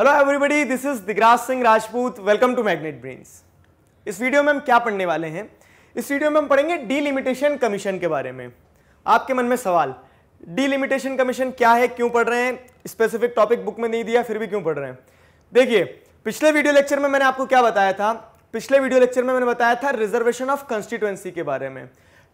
hello everybody this is Digraj Singh Rajput welcome to magnet brains इस video में हम क्या पढ़ने वाले हैं इस वीडियो में हम पढ़ेंगे डीलिमिटेशन कमीशन के बारे में आपके मन में सवाल डीलिमिटेशन कमीशन क्या है क्यों पढ़ रहे हैं स्पेसिफिक टॉपिक बुक में नहीं दिया फिर भी क्यों पढ़ रहे हैं देखिए पिछले वीडियो लेक्चर में मैंने आपको क्या बताया था पिछले वीडियो लेक्चर में मैंने बताया था रिजर्वेशन ऑफ कंस्टिट्यूएंसी के बारे में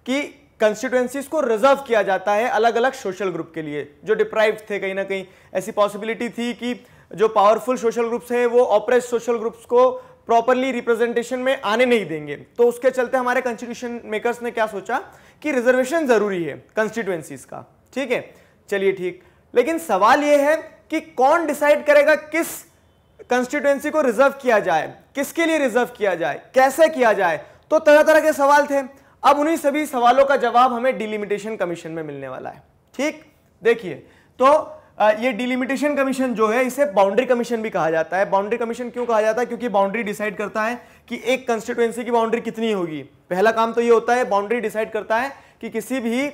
कि कंस्टिट्यूएंसीज को रिजर्व किया जाता है अलग अलग सोशल ग्रुप के लिए जो डिप्राइव थे कहीं ना कहीं ऐसी पॉसिबिलिटी थी कि जो पावरफुल सोशल ग्रुप्स हैं वो ऑपरेस सोशल ग्रुप्स को प्रॉपरली रिप्रेजेंटेशन में आने नहीं देंगे तो उसके चलते हमारे कॉन्स्टिट्यूशन मेकर्स ने क्या सोचा कि रिजर्वेशन ज़रूरी है कंस्टिट्यूएंसीज का ठीक है चलिए ठीक लेकिन सवाल ये है कि कौन डिसाइड करेगा किस कंस्टिट्यूएंसी को रिजर्व किया जाए किसके लिए रिजर्व किया जाए कैसे किया जाए तो तरह तरह के सवाल थे अब उन्हीं सभी सवालों का जवाब हमें डिलिमिटेशन कमीशन में मिलने वाला है ठीक देखिए तो ये डिलिमिटेशन कमीशन जो है इसे बाउंड्री कमीशन भी कहा जाता है बाउंड्री कमीशन क्यों कहा जाता है क्योंकि बाउंड्री डिसाइड करता है कि एक कंस्टिट्युएंसी की बाउंड्री कितनी होगी पहला काम तो ये होता है बाउंड्री डिसाइड करता है कि किसी भी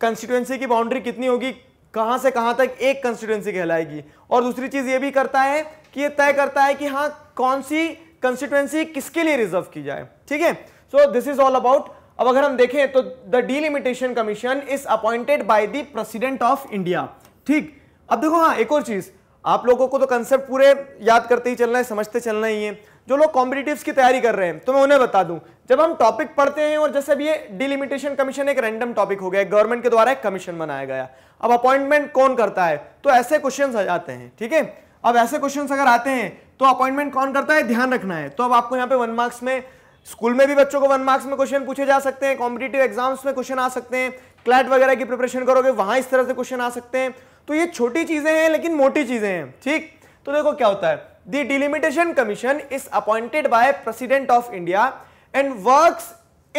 कंस्टिट्युएंसी की बाउंड्री कितनी होगी कहाँ से कहाँ तक एक कंस्टिट्युएंसी कहलाएगी और दूसरी चीज़ ये भी करता है कि ये तय करता है कि हाँ कौन सी कंस्टिट्युएंसी किसके लिए रिजर्व की जाए ठीक है so this is all about अब अगर हम देखें तो the delimitation commission is appointed by the president of India ठीक अब देखो हाँ एक और चीज़ आप लोगों को तो कंसेप्ट पूरे याद करते ही चलना है समझते चलना ही है जो लोग कॉम्पिटेटिव की तैयारी कर रहे हैं तो मैं उन्हें बता दूं जब हम टॉपिक पढ़ते हैं और जैसे अब ये डिलिमिटेशन कमीशन एक रैंडम टॉपिक हो गया गवर्नमेंट के द्वारा एक कमीशन बनाया गया अब अपॉइंटमेंट कौन करता है तो ऐसे क्वेश्चन आ जाते हैं ठीक है अब ऐसे क्वेश्चन अगर आते हैं तो अपॉइंटमेंट कौन करता है ध्यान रखना है तो अब आपको यहाँ पे वन मार्क्स में स्कूल में भी बच्चों को वन मार्क्स में क्वेश्चन पूछे जा सकते हैं कॉम्पिटेटिव एग्जाम्स में क्वेश्चन आ सकते हैं क्लैट वगैरह की प्रिपरेशन करोगे वहां इस तरह से क्वेश्चन आ सकते हैं तो ये छोटी चीज़ें हैं लेकिन मोटी चीज़ें हैं ठीक तो देखो क्या होता है the delimitation commission is appointed by president of india and works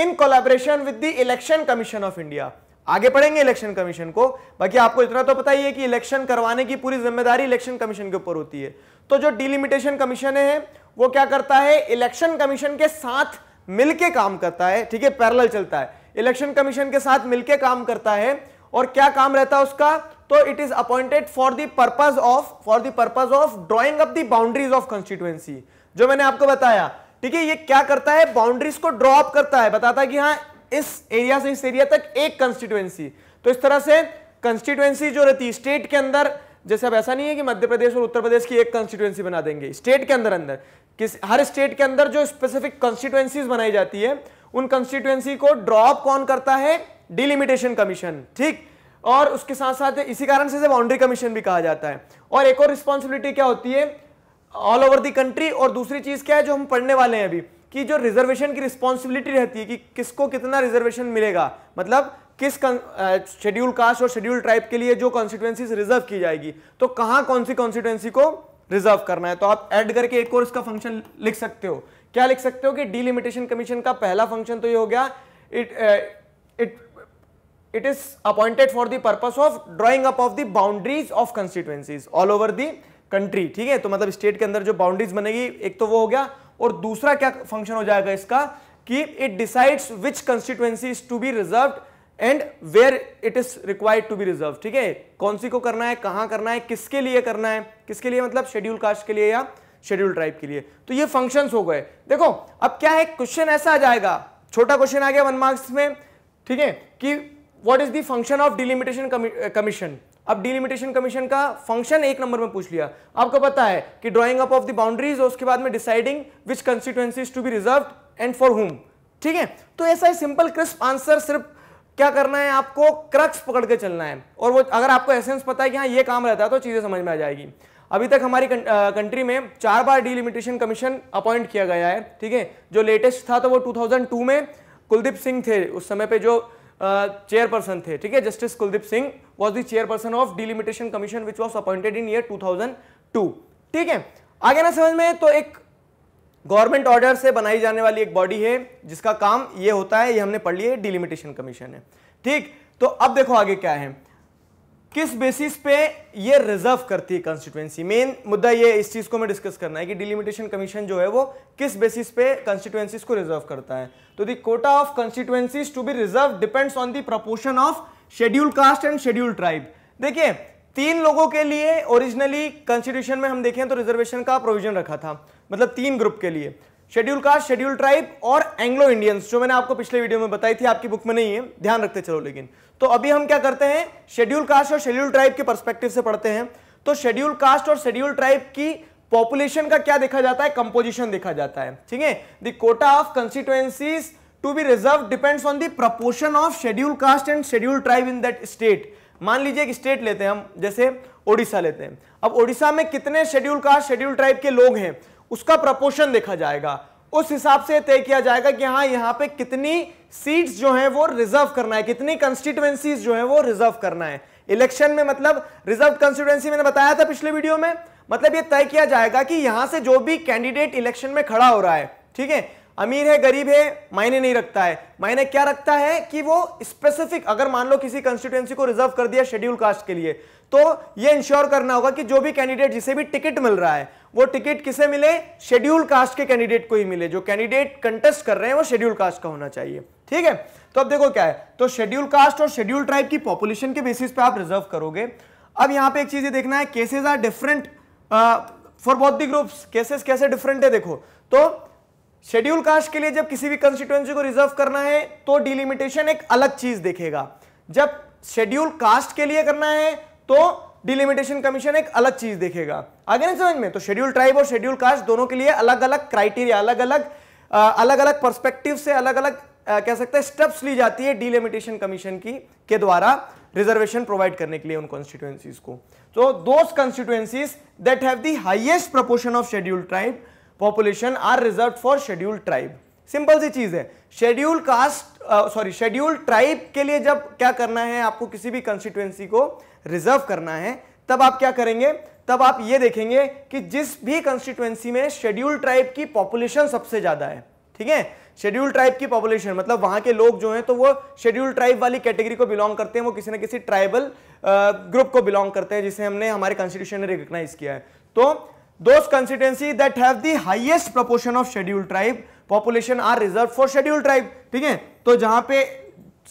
in collaboration with the election commission of india आगे पढ़ेंगे इलेक्शन कमीशन को बाकी आपको इतना तो पता ही है कि इलेक्शन करवाने की पूरी जिम्मेदारी इलेक्शन कमीशन के ऊपर होती है तो जो डिलिमिटेशन कमीशन है वो क्या करता है इलेक्शन कमीशन के साथ मिलके काम करता है ठीक है पैरेलल चलता है इलेक्शन कमीशन के साथ मिलके काम करता है और क्या काम रहता है उसका तो it is appointed for the purpose of for the purpose of drawing up the boundaries of constituency जो मैंने आपको बताया ठीक है ये क्या करता है बाउंड्रीज को ड्रॉप करता है बताता है कि हाँ इस एरिया से इस एरिया तक एक कंस्टिट्युएंसी तो इस तरह से कंस्टिट्युएंसी जो रहती है स्टेट के अंदर जैसे अब ऐसा नहीं है कि मध्य प्रदेश और उत्तर प्रदेश की एक कंस्टिट्युएंसी बना देंगे स्टेट के अंदर अंदर किस हर स्टेट के अंदर जो स्पेसिफिक कंस्टिट्युएंसीज बनाई जाती है उन कंस्टिट्युएंसी को ड्रॉप कौन करता है डिलिमिटेशन कमीशन ठीक और उसके साथ साथ इसी कारण से बाउंड्री कमीशन भी कहा जाता है और एक और रिस्पॉन्सिबिलिटी क्या होती है ऑल ओवर दी कंट्री और दूसरी चीज़ क्या है जो हम पढ़ने वाले हैं अभी कि जो रिजर्वेशन की रिस्पॉन्सिबिलिटी रहती है कि किसको कितना रिजर्वेशन मिलेगा मतलब किस शेड्यूल कास्ट और शेड्यूल ट्राइब के लिए जो कॉन्स्टिट्युएंसी रिजर्व की जाएगी तो कहां कौन सी कॉन्स्टिट्युएंसी को रिजर्व करना है तो आप ऐड करके एक और इसका फंक्शन लिख सकते हो क्या लिख सकते हो कि डिलिमिटेशन कमीशन का पहला फंक्शन तो ये हो गया it it it is appointed for the purpose of drawing up of the boundaries of constituencies all over the country ठीक है तो मतलब स्टेट के अंदर जो बाउंड्रीज बनेगी एक तो वो हो गया और दूसरा क्या फंक्शन हो जाएगा इसका कि it decides which constituencies to be reserved and where it is required to be reserve ठीक है कौन सी को करना है कहां करना है किसके लिए करना है किसके लिए मतलब शेड्यूल कास्ट के लिए या शेड्यूल ट्राइब के लिए तो ये फंक्शन हो गए देखो अब क्या है क्वेश्चन ऐसा आ जाएगा छोटा क्वेश्चन आ गया वन मार्क्स में ठीक है कि what is the function of delimitation commission अब डिलिमिटेशन कमीशन का फंक्शन एक नंबर में पूछ लिया आपको पता है कि drawing up of the boundaries और उसके बाद में deciding which constituencies to be reserve and for whom ठीक है तो ऐसा ही सिंपल क्रिस्प आंसर सिर्फ क्या करना है आपको क्रक्स पकड़ के चलना है और वो अगर आपको एसेंस पता है कि हाँ ये काम रहता है तो चीज़ें समझ में आ जाएगी अभी तक हमारी कंट्री में चार बार डिलिमिटेशन कमीशन अपॉइंट किया गया है ठीक है जो लेटेस्ट था तो वो 2002 में कुलदीप सिंह थे उस समय पे जो चेयरपर्सन थे ठीक है justice Kuldeep Singh was the chairperson of delimitation commission which was appointed in year two ठीक है आगे ना समझ में तो एक गवर्नमेंट ऑर्डर से बनाई जाने वाली एक बॉडी है जिसका काम ये होता है ये हमने पढ़ लिया है डिलिमिटेशन कमीशन है ठीक तो अब देखो आगे क्या है किस बेसिस पे ये रिजर्व करती है कॉन्स्टिट्युएंसी मेन मुद्दा ये इस चीज को मैं डिस्कस करना है कि डिलिमिटेशन कमीशन जो है वो किस बेसिस पे कॉन्स्टिट्युएंसीज को रिजर्व करता है तो the quota of constituencies to be reserve depends on the proportion of schedule caste and schedule tribe देखिए तीन लोगों के लिए ओरिजिनली कॉन्स्टिट्यूशन में हम देखें तो रिजर्वेशन का प्रोविजन रखा था मतलब तीन ग्रुप के लिए शेड्यूल कास्ट शेड्यूल ट्राइब और एंग्लो इंडियंस जो मैंने आपको पिछले वीडियो में बताई थी आपकी बुक में नहीं है ध्यान रखते चलो लेकिन तो अभी हम क्या करते हैं शेड्यूल कास्ट और शेड्यूल ट्राइब के परस्पेक्टिव से पढ़ते हैं तो शेड्यूल कास्ट और शेड्यूल ट्राइब की पॉपुलेशन का क्या देखा जाता है कंपोजिशन देखा जाता है ठीक है the quota of constituencies to be reserve depends on the proportion of schedule caste and schedule tribe in that state मान लीजिए एक स्टेट लेते हैं हम जैसे ओडिशा लेते हैं अब ओडिशा में कितने शेड्यूल कास्ट शेड्यूल ट्राइब के लोग हैं उसका प्रपोर्शन देखा जाएगा उस हिसाब से तय किया जाएगा कि हाँ यहाँ पे कितनी सीट्स जो हैं वो रिजर्व करना है कितनी कंस्टिट्युएंसीज जो है वो रिजर्व करना है इलेक्शन में मतलब रिजर्व कंस्टिट्युएंसी मैंने बताया था पिछले वीडियो में मतलब ये तय किया जाएगा कि यहां से जो भी कैंडिडेट इलेक्शन में खड़ा हो रहा है ठीक है अमीर है गरीब है मायने नहीं रखता है मायने क्या रखता है कि वो स्पेसिफिक अगर मान लो किसी कंस्टिट्यूएंसी को रिजर्व कर दिया शेड्यूल कास्ट के लिए तो ये इंश्योर करना होगा कि जो भी कैंडिडेट जिसे भी टिकट मिल रहा है वो टिकट किसे मिले शेड्यूल कास्ट के कैंडिडेट को ही मिले जो कैंडिडेट कंटेस्ट कर रहे हैं वो शेड्यूल कास्ट का होना चाहिए ठीक है तो अब देखो क्या है तो शेड्यूल कास्ट और शेड्यूल ट्राइब की पॉपुलेशन के बेसिस पे आप रिजर्व करोगे अब यहां पे एक चीज देखना है cases are different for both बौद्धिक ग्रुप्स केसेस कैसे डिफरेंट है देखो तो शेड्यूल कास्ट के लिए जब किसी भी कंस्टिट्यूएंसी को रिजर्व करना है तो डिलिमिटेशन एक अलग चीज देखेगा जब शेड्यूल कास्ट के लिए करना है तो डिलिमिटेशन कमीशन एक अलग चीज देखेगा आगे नहीं समझ में तो शेड्यूल ट्राइब और शेड्यूल कास्ट दोनों के लिए अलग अलग क्राइटेरिया अलग अलग अलग अलग पर्सपेक्टिव से अलग अलग कह सकते हैं स्टेप्स ली जाती है डिलिमिटेशन कमीशन की के द्वारा रिजर्वेशन प्रोवाइड करने के लिए उन कॉन्स्टिट्यूएंसीज को तो those constituencies that have the highest proportion of schedule tribe population are reserve for schedule tribe simple सी चीज है schedule caste sorry schedule tribe के लिए जब क्या करना है आपको किसी भी कंस्टिट्युएंसी को रिजर्व करना है तब आप क्या करेंगे तब आप ये देखेंगे कि जिस भी कंस्टिट्युएंसी में शेड्यूल ट्राइब की पॉपुलेशन सबसे ज़्यादा है ठीक है शेड्यूल ट्राइब की पॉपुलेशन मतलब वहां के लोग जो हैं तो वो शेड्यूल ट्राइब वाली कैटेगरी को बिलोंग करते हैं वो किसी ना किसी ट्राइबल ग्रुप uh, को बिलोंग करते हैं जिसे हमने हमारे कॉन्स्टिट्यूशन ने रिकॉग्नाइज किया है तो those constituency that have the highest proportion of scheduled tribe population are reserved for scheduled tribe ठीक है तो जहां पे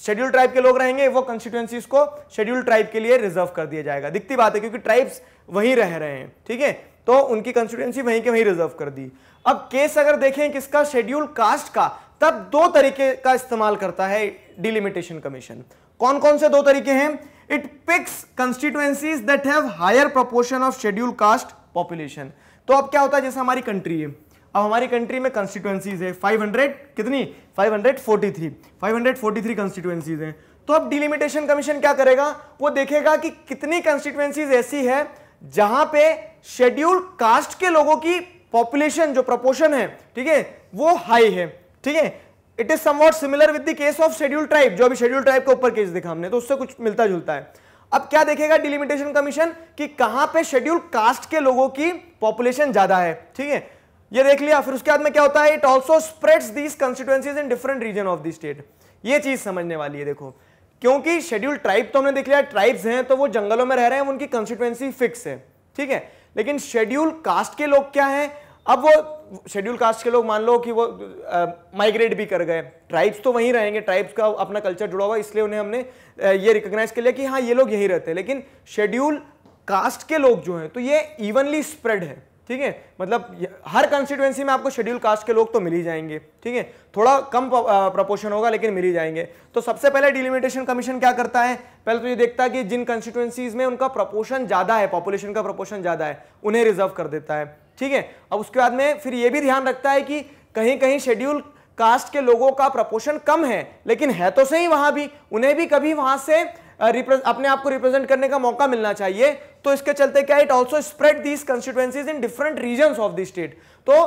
शेड्यूल ट्राइब के लोग रहेंगे वो कंस्टिट्यूएंसीज को शेड्यूल ट्राइब के लिए रिजर्व कर दिया जाएगा दिखती बात है क्योंकि ट्राइब्स वहीं रह रहे हैं ठीक है तो उनकी कंस्टिट्यूएंसी वहीं के वहीं रिजर्व कर दी अब केस अगर देखें किसका शेड्यूल कास्ट का तब दो तरीके का इस्तेमाल करता है डिलिमिटेशन कमीशन कौन कौन से दो तरीके हैं it picks constituencies that have higher proportion of schedule caste population तो अब क्या होता है जैसे हमारी कंट्री है अब हमारी कंट्री में कंस्टिट्यूएंसीज है 500 कितनी 543 543 कंस्टिट्यूएंसीज हैं तो अब डिलिमिटेशन कमीशन क्या करेगा वो देखेगा कि कितनी कंस्टिट्यूएंसीज ऐसी है जहां पे शेड्यूल कास्ट के लोगों की पॉपुलेशन जो प्रपोर्शन है ठीक है वो हाई है ठीक है it is somewhat similar with the case of schedule tribe जो अभी शेड्यूल ट्राइब के ऊपर केस देखा हमने तो उससे कुछ मिलता जुलता है अब क्या देखेगा डिलिमिटेशन कमीशन कि कहां पे शेड्यूल कास्ट के लोगों की पॉपुलेशन ज्यादा है ठीक है ये देख लिया फिर उसके बाद में क्या होता है it also spreads these constituencies in different region of the state ये चीज समझने वाली है देखो क्योंकि शेड्यूल ट्राइब तो हमने देख लिया ट्राइब्स हैं तो वो जंगलों में रह रहे हैं उनकी कंस्टिट्युएंसी फिक्स है ठीक है लेकिन शेड्यूल कास्ट के लोग क्या है अब वो शेड्यूल कास्ट के लोग मान लो कि वो माइग्रेट भी कर गए ट्राइब्स तो वहीं रहेंगे ट्राइब्स का अपना कल्चर जुड़ा हुआ इसलिए उन्हें हमने ये रिकग्नाइज कर लिया कि हाँ ये लोग यहीं रहते हैं लेकिन शेड्यूल कास्ट के लोग जो हैं तो ये इवनली स्प्रेड है ठीक है मतलब हर कंस्टिट्यूएंसी में आपको शेड्यूल कास्ट के लोग तो मिल ही जाएंगे ठीक है थोड़ा कम प्रपोर्शन होगा लेकिन मिल ही जाएंगे तो सबसे पहले डिलिमिटेशन कमीशन क्या करता है पहले तो ये देखता है कि जिन कंस्टिट्यूएंसीज में उनका प्रपोर्शन ज़्यादा है पॉपुलेशन का प्रपोर्शन ज़्यादा है उन्हें रिजर्व कर देता है ठीक है अब उसके बाद में फिर ये भी ध्यान रखता है कि कहीं कहीं शेड्यूल कास्ट के लोगों का प्रपोर्शन कम है लेकिन है तो सही वहां भी उन्हें भी कभी वहां से अपने आप को रिप्रेजेंट करने का मौका मिलना चाहिए तो इसके चलते क्या it also spread these constituencies in different region of the state तो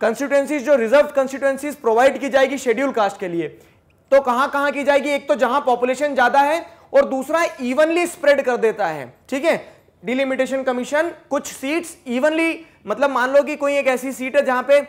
कंस्टिट्यूएंसीज जो रिजर्व कंस्टिट्यूंसीज प्रोवाइड की जाएगी शेड्यूल कास्ट के लिए तो कहां कहां की जाएगी एक तो जहां पॉपुलेशन ज़्यादा है और दूसरा इवनली स्प्रेड कर देता है ठीक है डिलिमिटेशन कमीशन कुछ सीट्स इवनली मतलब मान लो कि कोई एक ऐसी सीट है जहां पे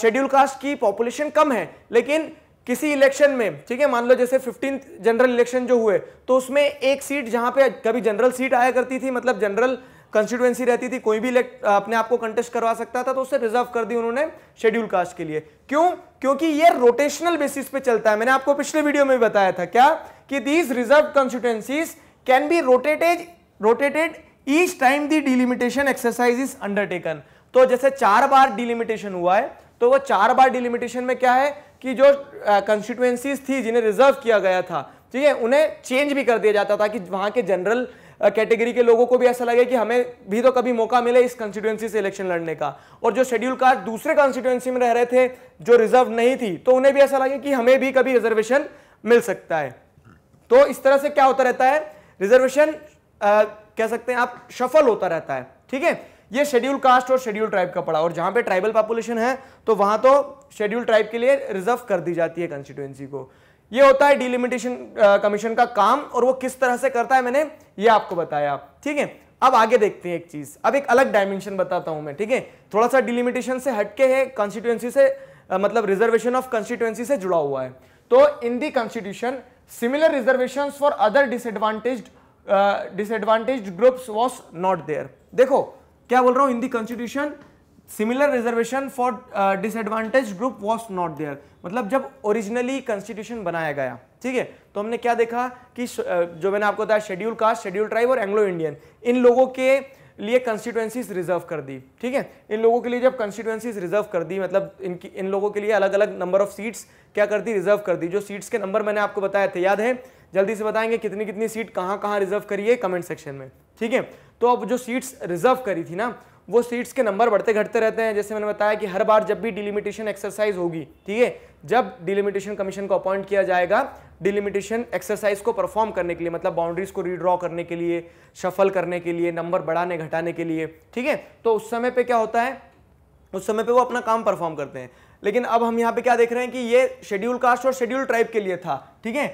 शेड्यूल कास्ट की पॉपुलेशन कम है लेकिन किसी इलेक्शन में ठीक है मान लो जैसे फिफ्टीन जनरल इलेक्शन जो हुए तो उसमें एक सीट जहां पे कभी जनरल सीट आया करती थी मतलब जनरल कंस्टिट्यूएंसी रहती थी कोई भी इलेक्ट अपने आप को कंटेस्ट करवा सकता था तो उसे रिजर्व कर दी उन्होंने शेड्यूल कास्ट के लिए क्यों क्योंकि ये रोटेशनल बेसिस पे चलता है मैंने आपको पिछले वीडियो में बताया था क्या कि these reserve constituencies can be rotated rotated each time the delimitation exercise is undertaken तो जैसे चार बार डिलिमिटेशन हुआ है तो वो चार बार डिलिमिटेशन में क्या है कि जो कंस्टिट्युएंसीज थी जिन्हें रिजर्व किया गया था ठीक है उन्हें चेंज भी कर दिया जाता था कि वहां के जनरल कैटेगरी के लोगों को भी ऐसा लगे कि हमें भी तो कभी मौका मिले इस कंस्टिट्युएंसी से इलेक्शन लड़ने का और जो शेड्यूल कास्ट दूसरे कंस्टिट्युएंसी में रह रहे थे जो रिजर्व नहीं थी तो उन्हें भी ऐसा लगे कि हमें भी कभी रिजर्वेशन मिल सकता है तो इस तरह से क्या होता रहता है रिजर्वेशन कह सकते हैं आप सफल होता रहता है ठीक है ये शेड्यूल कास्ट और शेड्यूल ट्राइब का पड़ा और जहां पे ट्राइबल पॉपुलेशन है तो वहां तो शेड्यूल ट्राइब के लिए रिजर्व कर दी जाती है कंस्टिट्यूएंसी को ये होता है डिलिमिटेशन कमीशन का काम और वो किस तरह से करता है मैंने ये आपको बताया ठीक है अब आगे देखते हैं एक चीज अब एक अलग डायमेंशन बताता हूं मैं ठीक है थोड़ा सा डिलिमिटेशन से हटके है कॉन्स्टिट्यूएंसी से आ, मतलब रिजर्वेशन ऑफ कॉन्स्टिट्यूएंसी से जुड़ा हुआ है तो in the constitution similar reservation for other disadvantaged disadvantage groups was not there देखो क्या बोल रहा हूँ in the constitution similar reservation for disadvantage group was not there मतलब जब ओरिजिनली कॉन्स्टिट्यूशन बनाया गया ठीक है तो हमने क्या देखा कि uh, जो मैंने आपको बताया शेड्यूल कास्ट शेड्यूल ट्राइब और एंग्लो इंडियन इन लोगों के लिए कंस्टिट्यूएंसीज रिजर्व कर दी ठीक है इन लोगों के लिए जब कंस्टिट्यूएंसीज रिजर्व कर दी मतलब इनकी इन लोगों के लिए अलग अलग नंबर ऑफ सीट्स क्या कर दी रिजर्व कर दी जो सीट्स के नंबर मैंने आपको बताया थे याद है जल्दी से बताएंगे कितनी कितनी सीट कहाँ कहाँ रिजर्व करिए कमेंट सेक्शन में ठीक है तो अब जो सीट्स रिजर्व करी थी ना वो सीट्स के नंबर बढ़ते घटते रहते हैं जैसे मैंने बताया कि हर बार जब भी डिलिमिटेशन एक्सरसाइज होगी ठीक है जब डिलिमिटेशन कमीशन को अपॉइंट किया जाएगा डिलिमिटेशन एक्सरसाइज को परफॉर्म करने के लिए मतलब बाउंड्रीज को रीड्रॉ करने के लिए शफल करने के लिए नंबर बढ़ाने घटाने के लिए ठीक है तो उस समय पर क्या होता है उस समय पर वो अपना काम परफॉर्म करते हैं लेकिन अब हम यहाँ पे क्या देख रहे हैं कि ये शेड्यूल कास्ट और शेड्यूल ट्राइब के लिए था ठीक है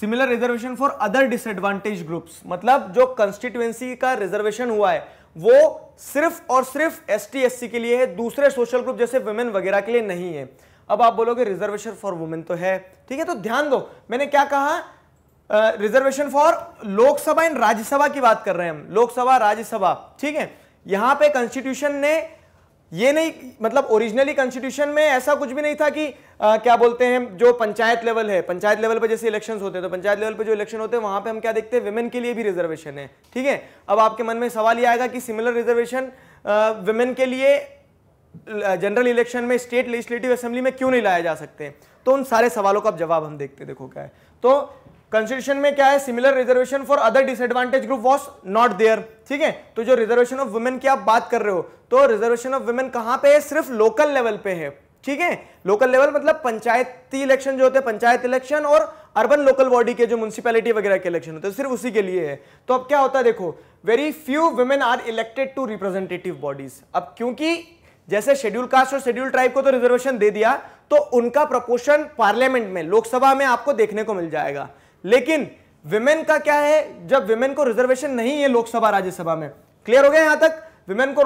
similar reservation for other disadvantage groups मतलब जो कंस्टिट्यूएंसी का रिजर्वेशन हुआ है वो सिर्फ और सिर्फ एस टी के लिए है दूसरे सोशल ग्रुप जैसे वुमेन वगैरह के लिए नहीं है अब आप बोलोगे रिजर्वेशन फॉर वुमेन तो है ठीक है तो ध्यान दो मैंने क्या कहा reservation for Lok Sabha and Rajya Sabha की बात कर रहे हैं हम लोकसभा राज्यसभा ठीक है यहां पे कॉन्स्टिट्यूशन ने ये नहीं मतलब ओरिजिनली कॉन्स्टिट्यूशन में ऐसा कुछ भी नहीं था कि आ, क्या बोलते हैं जो पंचायत लेवल है पंचायत लेवल पर जैसे इलेक्शन होते हैं तो पंचायत लेवल पर जो इलेक्शन होते हैं वहां पे हम क्या देखते हैं वुमेन के लिए भी रिजर्वेशन है ठीक है अब आपके मन में सवाल ये आएगा कि सिमिलर रिजर्वेशन वुमेन के लिए जनरल इलेक्शन में स्टेट लेजिस्लेटिव असेंबली में क्यों नहीं लाया जा सकते तो उन सारे सवालों का अब जवाब हम देखते देखो क्या है तो कंस्टिट्यूशन में क्या है similar reservation for other disadvantage group was not there ठीक है तो जो रिजर्वेशन ऑफ वुमेन की आप बात कर रहे हो तो रिजर्वेशन ऑफ वुमेन कहां पे है सिर्फ लोकल लेवल पे है ठीक है लोकल लेवल मतलब पंचायती इलेक्शन जो होते हैं पंचायत इलेक्शन और अर्बन लोकल बॉडी के जो म्यूनसिपैलिटी वगैरह के इलेक्शन होते हैं सिर्फ उसी के लिए है तो अब क्या होता है देखो very few women are elected to representative bodies अब क्योंकि जैसे शेड्यूल कास्ट और शेड्यूल ट्राइब को तो रिजर्वेशन दे दिया तो उनका प्रपोर्शन पार्लियामेंट में लोकसभा में आपको देखने को मिल जाएगा लेकिन विमेन का क्या है जब विमेन को रिजर्वेशन नहीं है लोकसभा राज्यसभा में क्लियर हो गया यहां तक विमेन को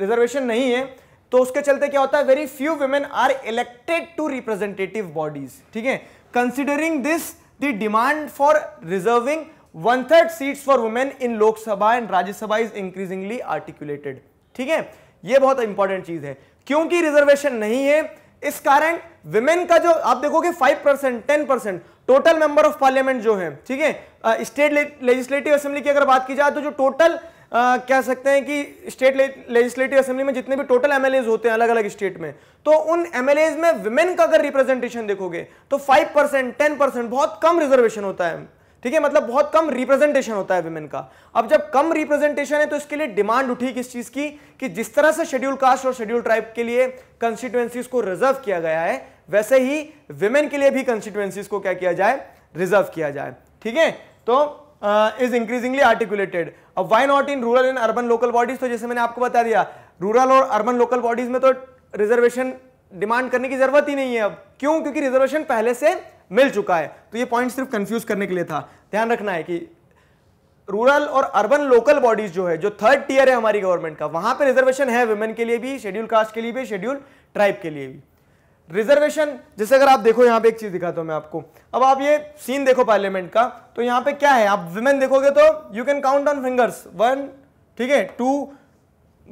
रिजर्वेशन नहीं है तो उसके चलते क्या होता है very few women are elected to representative bodies ठीक है considering this the demand for reserving one third seat for women in Lok Sabha and Rajya Sabha is increasingly articulated ठीक है यह बहुत इंपॉर्टेंट चीज है क्योंकि रिजर्वेशन नहीं है इस कारण विमेन का जो आप देखोगे five percent ten percent total member of parliament जो है ठीक है स्टेट लेजिस्लेटिव असेंबली की अगर बात की जाए तो जो टोटल Uh, कह सकते हैं कि स्टेट लेजिस्लेटिव असेंबली में जितने भी टोटल एम होते हैं अलग अलग स्टेट में तो उन एमएलएज में वुमेन का अगर रिप्रेजेंटेशन देखोगे तो 5 परसेंट टेन परसेंट बहुत कम रिजर्वेशन होता है ठीक है मतलब बहुत कम रिप्रेजेंटेशन होता है वुमेन का अब जब कम रिप्रेजेंटेशन है तो इसके लिए डिमांड उठी किस चीज की कि जिस तरह से शेड्यूल कास्ट और शेड्यूल ट्राइब के लिए कंस्टिट्यूएंसीज को रिजर्व किया गया है वैसे ही विमेन के लिए भी कंस्टिट्यूएंसीज को क्या किया जाए रिजर्व किया जाए ठीक है तो इज इंक्रीजिंगली आर्टिकुलेटेड अब why not in rural and urban local bodies तो जैसे मैंने आपको बता दिया रूरल और अर्बन लोकल बॉडीज में तो रिजर्वेशन डिमांड करने की जरूरत ही नहीं है अब क्यों क्योंकि रिजर्वेशन पहले से मिल चुका है तो ये पॉइंट सिर्फ कंफ्यूज करने के लिए था ध्यान रखना है कि रूरल और अर्बन लोकल बॉडीज जो है जो थर्ड टीयर है हमारी गवर्नमेंट का वहां पर रिजर्वेशन है वुमेन के लिए भी शेड्यूल कास्ट के लिए भी शेड्यूल ट्राइब के लिए भी रिजर्वेशन जैसे अगर आप देखो यहाँ पे एक चीज दिखाता हूं मैं आपको अब आप ये सीन देखो पार्लियामेंट का तो यहाँ पे क्या है आप विमेन देखोगे तो you can count on fingers one ठीक है टू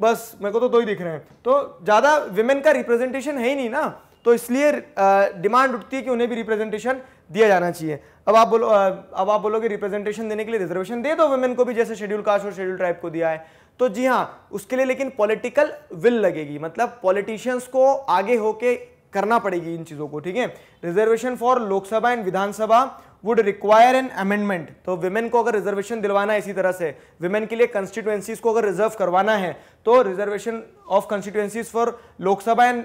बस मेरे को तो दो ही दिख रहे हैं तो ज़्यादा विमेन का रिप्रेजेंटेशन है ही नहीं ना तो इसलिए डिमांड उठती है कि उन्हें भी रिप्रेजेंटेशन दिया जाना चाहिए अब आप बोलो अब आप बोलोगे रिप्रेजेंटेशन देने के लिए रिजर्वेशन दे दो वुमेन को भी जैसे शेड्यूल कास्ट और शेड्यूल ट्राइब को दिया है तो जी हाँ उसके लिए लेकिन पॉलिटिकल विल लगेगी मतलब पॉलिटिशियंस को आगे होके करना पड़ेगी इन चीज़ों को ठीक है reservation for Lok Sabha and Vidhan Sabha would require an amendment तो विमेन को अगर रिजर्वेशन दिलवाना है इसी तरह से विमेन के लिए कंस्टिट्यूएंसीज को अगर रिजर्व करवाना है तो reservation of constituencies for Lok Sabha and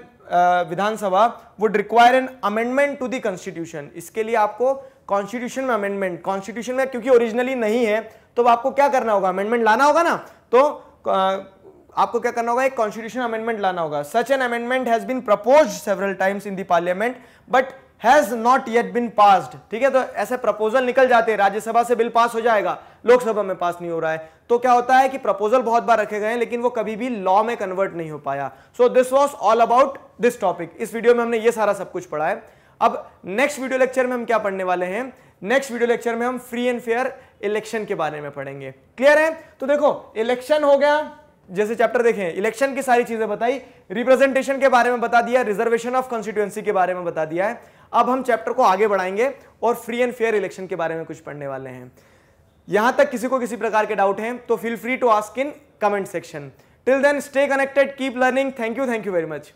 Vidhan Sabha would require an amendment to the constitution इसके लिए आपको कॉन्स्टिट्यूशन में अमेंडमेंट कॉन्स्टिट्यूशन में क्योंकि ओरिजिनली नहीं है तो आपको क्या करना होगा अमेंडमेंट लाना होगा ना तो आपको क्या करना होगा एक कॉन्स्टिट्यूशन अमेंडमेंट लाना होगा such an amendment has been propose several times in the parliament but has not yet been passed ठीक है तो ऐसे प्रपोजल निकल जाते हैं राज्यसभा से बिल पास हो जाएगा लोकसभा में पास नहीं हो रहा है तो क्या होता है कि प्रपोजल बहुत बार रखे गए हैं लेकिन वो कभी भी लॉ में कन्वर्ट नहीं हो पाया so this was all about this topic इस वीडियो में हमने ये सारा सब कुछ पढ़ा है अब नेक्स्ट वीडियो लेक्चर में हम क्या पढ़ने वाले हैं नेक्स्ट वीडियो लेक्चर में हम फ्री एंड फेयर इलेक्शन के बारे में पढ़ेंगे क्लियर है तो देखो इलेक्शन हो गया जैसे चैप्टर देखें इलेक्शन की सारी चीजें बताई रिप्रेजेंटेशन के बारे में बता दिया रिजर्वेशन ऑफ कॉन्स्टिट्यूएंसी के बारे में बता दिया है अब हम चैप्टर को आगे बढ़ाएंगे और फ्री एंड फेयर इलेक्शन के बारे में कुछ पढ़ने वाले हैं यहां तक किसी को किसी प्रकार के डाउट हैं तो feel free to ask in comment section till then stay connected keep learning thank you thank you very much